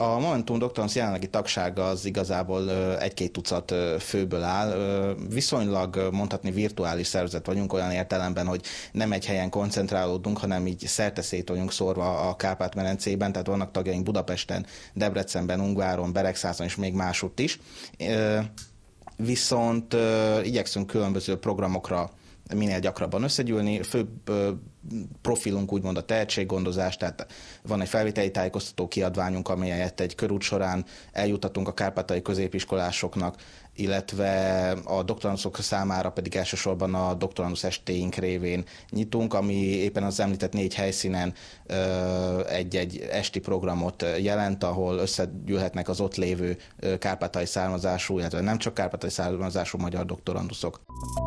A Momentum Doctorance jelenlegi tagsága az igazából egy-két tucat főből áll. Viszonylag mondhatni virtuális szervezet vagyunk olyan értelemben, hogy nem egy helyen koncentrálódunk, hanem így szerte szét vagyunk szórva a Kárpát-merencében, tehát vannak tagjaink Budapesten, Debrecenben, Ungváron, Beregszázon és még másutt is. Viszont igyekszünk különböző programokra minél gyakrabban összegyűlni. Főbb profilunk úgymond a tehetséggondozás, tehát van egy felvételi tájékoztató kiadványunk, amelyet egy körút során eljutatunk a kárpátai középiskolásoknak, illetve a doktoranduszok számára pedig elsősorban a doktorandusz estéink révén nyitunk, ami éppen az említett négy helyszínen egy-egy esti programot jelent, ahol összegyűlhetnek az ott lévő kárpátai származású, illetve nem csak kárpátai származású magyar doktoranduszok.